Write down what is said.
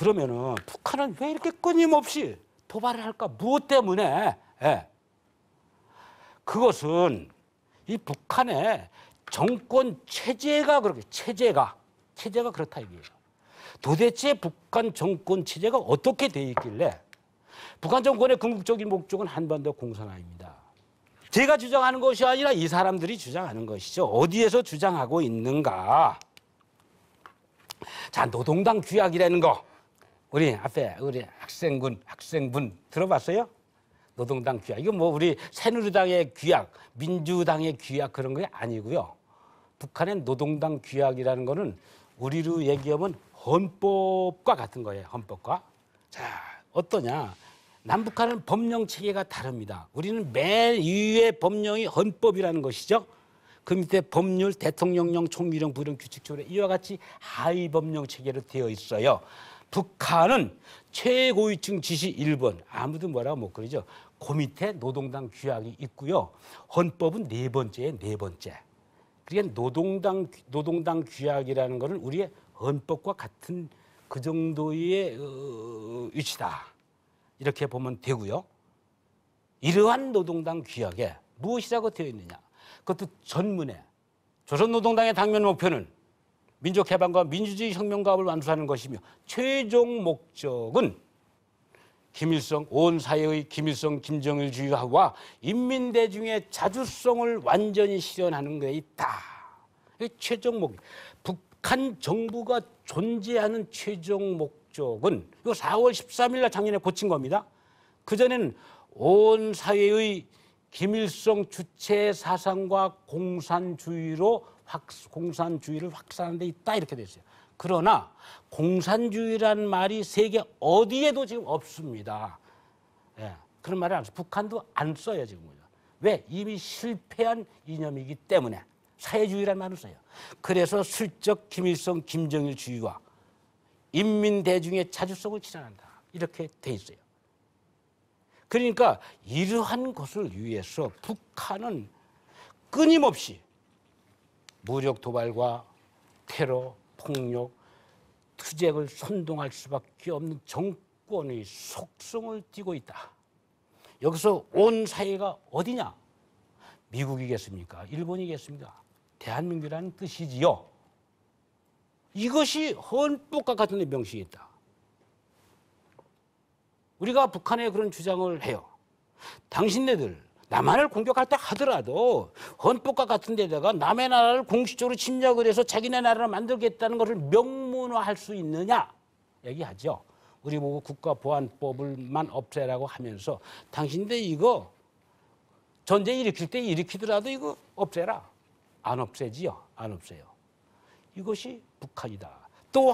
그러면은 북한은 왜 이렇게 끊임없이 도발을 할까? 무엇 때문에? 예. 그것은 이 북한의 정권 체제가 그렇게 체제가 체제가 그렇다 이거예요. 도대체 북한 정권 체제가 어떻게 돼 있길래 북한 정권의 궁극적인 목적은 한반도 공산화입니다. 제가 주장하는 것이 아니라 이 사람들이 주장하는 것이죠. 어디에서 주장하고 있는가? 자, 노동당 규약이라는 거. 우리 앞에 우리 학생군, 학생분 들어봤어요? 노동당 규약. 이건 뭐 우리 새누리당의 규약, 민주당의 규약 그런 게 아니고요. 북한의 노동당 규약이라는 거는 우리로 얘기하면 헌법과 같은 거예요. 헌법과. 자, 어떠냐? 남북한은 법령 체계가 다릅니다. 우리는 맨 위에 법령이 헌법이라는 것이죠. 그 밑에 법률, 대통령령, 총리령, 부령, 규칙조례 이와 같이 하위 법령 체계로 되어 있어요. 북한은 최고위층 지시 1번 아무도 뭐라고 못 그러죠. 그 밑에 노동당 규약이 있고요. 헌법은 네 번째에 네 번째. 그러니까 노동당 노동당 규약이라는 것은 우리의 헌법과 같은 그 정도의 어, 위치다. 이렇게 보면 되고요. 이러한 노동당 규약에 무엇이라고 되어 있느냐. 그것도 전문에 조선노동당의 당면 목표는 민족 해방과 민주주의 혁명가업을 완수하는 것이며 최종 목적은 김일성 온 사회의 김일성 김정일 주의와 인민 대중의 자주성을 완전히 실현하는 것에 있다. 최종 목 북한 정부가 존재하는 최종 목적은 이 4월 13일 날 작년에 고친 겁니다. 그 전에는 온 사회의 김일성 주체 사상과 공산주의로 확, 공산주의를 확산하는 데 있다 이렇게 돼 있어요. 그러나 공산주의란 말이 세계 어디에도 지금 없습니다. 예, 그런 말을 안 써요. 북한도 안 써요 지금. 왜? 이미 실패한 이념이기 때문에 사회주의란 말을 써요. 그래서 슬쩍 김일성, 김정일 주의와 인민대중의 자주성을 치환한다 이렇게 돼 있어요. 그러니까 이러한 것을 위해서 북한은 끊임없이 무력 도발과 테러, 폭력, 투쟁을 선동할 수밖에 없는 정권의 속성을 띠고 있다. 여기서 온 사회가 어디냐? 미국이겠습니까? 일본이겠습니까? 대한민국이라는 뜻이지요. 이것이 헌법과 같은 데 명시해 있다. 우리가 북한에 그런 주장을 해요. 당신네들 남한을 공격할 때 하더라도 헌법과 같은 데다가 남의 나라를 공식적으로 침략을 해서 자기네 나라를 만들겠다는 것을 명문화할 수 있느냐 얘기하죠. 우리 보고 국가보안법을만 없애라고 하면서 당신들 이거 전쟁 일으킬 때 일으키더라도 이거 없애라. 안 없애지요. 안 없애요. 이것이 북한이다. 또